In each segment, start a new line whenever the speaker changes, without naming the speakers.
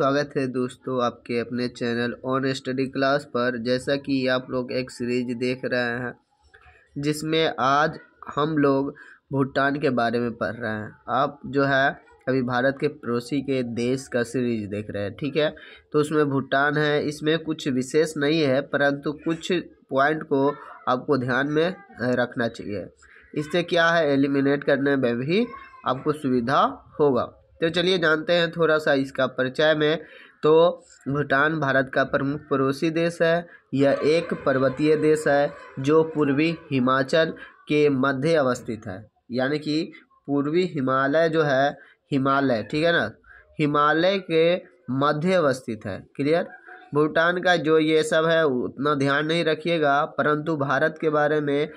स्वागत है दोस्तों आपके अपने चैनल ऑन स्टडी क्लास पर जैसा कि आप लोग एक सीरीज देख रहे हैं जिसमें आज हम लोग भूटान के बारे में पढ़ रहे हैं आप जो है अभी भारत के पड़ोसी के देश का सीरीज देख रहे हैं ठीक है तो उसमें भूटान है इसमें कुछ विशेष नहीं है परंतु कुछ पॉइंट को आपको ध्यान में रखना चाहिए इससे क्या है एलिमिनेट करने में भी आपको सुविधा होगा तो चलिए जानते हैं थोड़ा सा इसका परिचय में तो भूटान भारत का प्रमुख पड़ोसी देश है यह एक पर्वतीय देश है जो पूर्वी हिमाचल के मध्य अवस्थित है यानी कि पूर्वी हिमालय जो है हिमालय ठीक है ना हिमालय के मध्य अवस्थित है क्लियर भूटान का जो ये सब है उतना ध्यान नहीं रखिएगा परंतु भारत के बारे में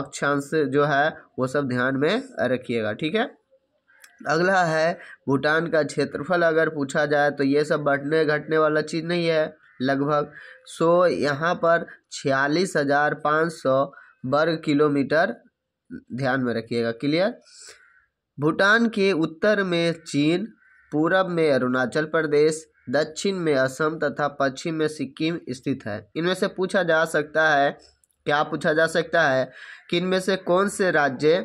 अक्षांश जो है वो सब ध्यान में रखिएगा ठीक है अगला है भूटान का क्षेत्रफल अगर पूछा जाए तो ये सब बढ़ने घटने वाला चीज़ नहीं है लगभग सो यहाँ पर छियालीस हज़ार पाँच सौ वर्ग किलोमीटर ध्यान में रखिएगा क्लियर भूटान के उत्तर में चीन पूरब में अरुणाचल प्रदेश दक्षिण में असम तथा पश्चिम में सिक्किम स्थित है इनमें से पूछा जा सकता है क्या पूछा जा सकता है कि इनमें से कौन से राज्य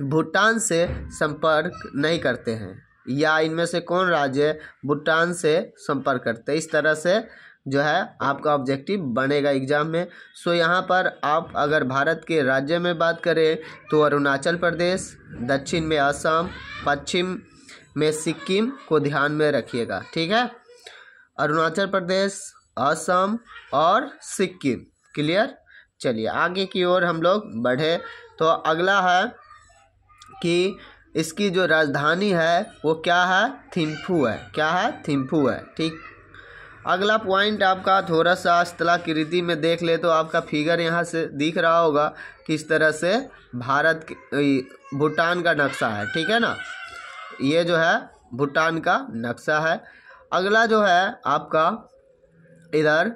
भूटान से संपर्क नहीं करते हैं या इनमें से कौन राज्य भूटान से संपर्क करते हैं इस तरह से जो है आपका ऑब्जेक्टिव बनेगा एग्जाम में सो यहाँ पर आप अगर भारत के राज्य में बात करें तो अरुणाचल प्रदेश दक्षिण में असम पश्चिम में सिक्किम को ध्यान में रखिएगा ठीक है अरुणाचल प्रदेश असम और सिक्किम क्लियर चलिए आगे की ओर हम लोग बढ़े तो अगला है कि इसकी जो राजधानी है वो क्या है थिम्फू है क्या है थिम्फू है ठीक अगला पॉइंट आपका थोड़ा सा स्थलाकृति में देख ले तो आपका फिगर यहाँ से दिख रहा होगा किस तरह से भारत भूटान का नक्शा है ठीक है ना ये जो है भूटान का नक्शा है अगला जो है आपका इधर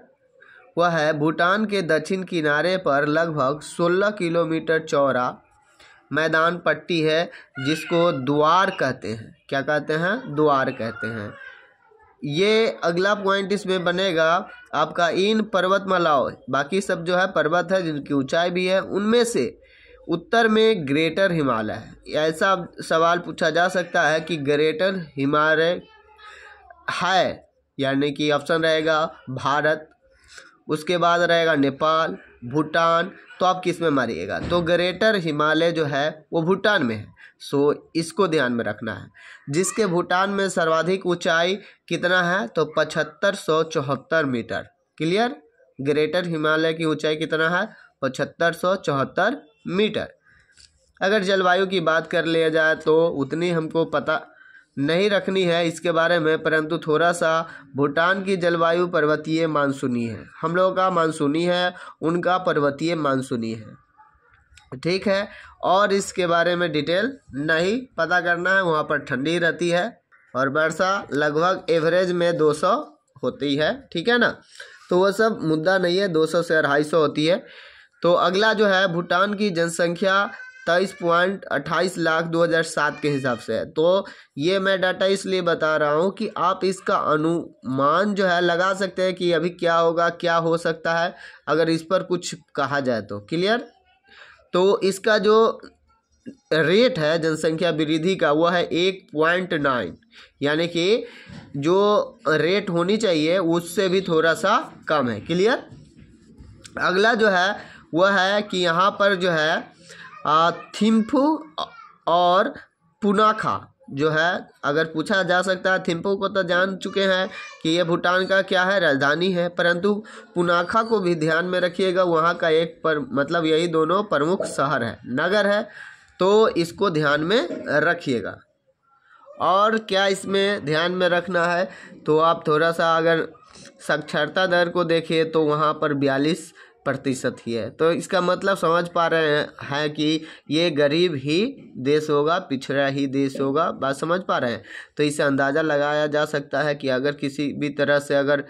वह है भूटान के दक्षिण किनारे पर लगभग 16 किलोमीटर चौड़ा मैदान पट्टी है जिसको द्वार कहते हैं क्या कहते हैं द्वार कहते हैं ये अगला पॉइंट इसमें बनेगा आपका इन पर्वतमालाओं बाकी सब जो है पर्वत है जिनकी ऊंचाई भी है उनमें से उत्तर में ग्रेटर हिमालय है ऐसा सवाल पूछा जा सकता है कि ग्रेटर हिमालय है यानी कि ऑप्शन रहेगा भारत उसके बाद रहेगा नेपाल भूटान तो आप किस में मारिएगा तो ग्रेटर हिमालय जो है वो भूटान में है सो so, इसको ध्यान में रखना है जिसके भूटान में सर्वाधिक ऊंचाई कितना है तो पचहत्तर सौ चौहत्तर मीटर क्लियर ग्रेटर हिमालय की ऊंचाई कितना है पचहत्तर सौ चौहत्तर मीटर अगर जलवायु की बात कर लिया जाए तो उतनी हमको पता नहीं रखनी है इसके बारे में परंतु थोड़ा सा भूटान की जलवायु पर्वतीय मानसूनी है हम लोगों का मानसूनी है उनका पर्वतीय मानसूनी है ठीक है और इसके बारे में डिटेल नहीं पता करना है वहाँ पर ठंडी रहती है और वर्षा लगभग एवरेज में 200 होती है ठीक है ना तो वह सब मुद्दा नहीं है 200 से अढ़ाई सौ होती है तो अगला जो है भूटान की जनसंख्या सत्ताईस पॉइंट अट्ठाईस लाख दो हज़ार सात के हिसाब से है तो ये मैं डाटा इसलिए बता रहा हूँ कि आप इसका अनुमान जो है लगा सकते हैं कि अभी क्या होगा क्या हो सकता है अगर इस पर कुछ कहा जाए तो क्लियर तो इसका जो रेट है जनसंख्या वृद्धि का वह है एक पॉइंट नाइन यानी कि जो रेट होनी चाहिए उससे भी थोड़ा सा कम है क्लियर अगला जो है वह है कि यहाँ पर जो है थिम्फू और पुनाखा जो है अगर पूछा जा सकता है थिम्पू को तो जान चुके हैं कि ये भूटान का क्या है राजधानी है परंतु पुनाखा को भी ध्यान में रखिएगा वहाँ का एक पर मतलब यही दोनों प्रमुख शहर है नगर है तो इसको ध्यान में रखिएगा और क्या इसमें ध्यान में रखना है तो आप थोड़ा सा अगर साक्षरता दर को देखिए तो वहाँ पर बयालीस प्रतिशत ही है तो इसका मतलब समझ पा रहे हैं कि ये गरीब ही देश होगा पिछड़ा ही देश होगा बात समझ पा रहे हैं तो इसे अंदाज़ा लगाया जा सकता है कि अगर किसी भी तरह से अगर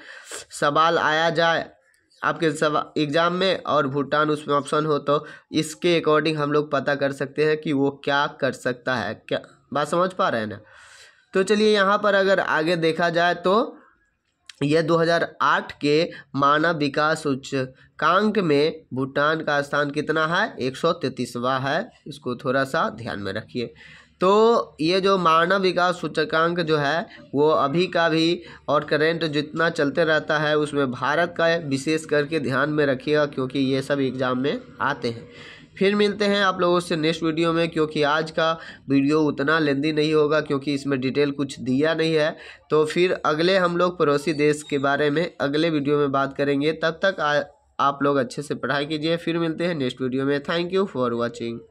सवाल आया जाए आपके सवा एग्ज़ाम में और भूटान उसमें ऑप्शन हो तो इसके अकॉर्डिंग हम लोग पता कर सकते हैं कि वो क्या कर सकता है क्या बात समझ पा रहे हैं ना तो चलिए यहाँ पर अगर आगे देखा जाए तो यह 2008 के मानव विकास सूचकांक में भूटान का स्थान कितना है एक सौ है इसको थोड़ा सा ध्यान में रखिए तो ये जो मानव विकास सूचकांक जो है वो अभी का भी और करेंट जितना चलते रहता है उसमें भारत का विशेष करके ध्यान में रखिएगा क्योंकि ये सब एग्ज़ाम में आते हैं फिर मिलते हैं आप लोगों से नेक्स्ट वीडियो में क्योंकि आज का वीडियो उतना लेंदी नहीं होगा क्योंकि इसमें डिटेल कुछ दिया नहीं है तो फिर अगले हम लोग पड़ोसी देश के बारे में अगले वीडियो में बात करेंगे तब तक आ, आप लोग अच्छे से पढ़ाई कीजिए फिर मिलते हैं नेक्स्ट वीडियो में थैंक यू फॉर वॉचिंग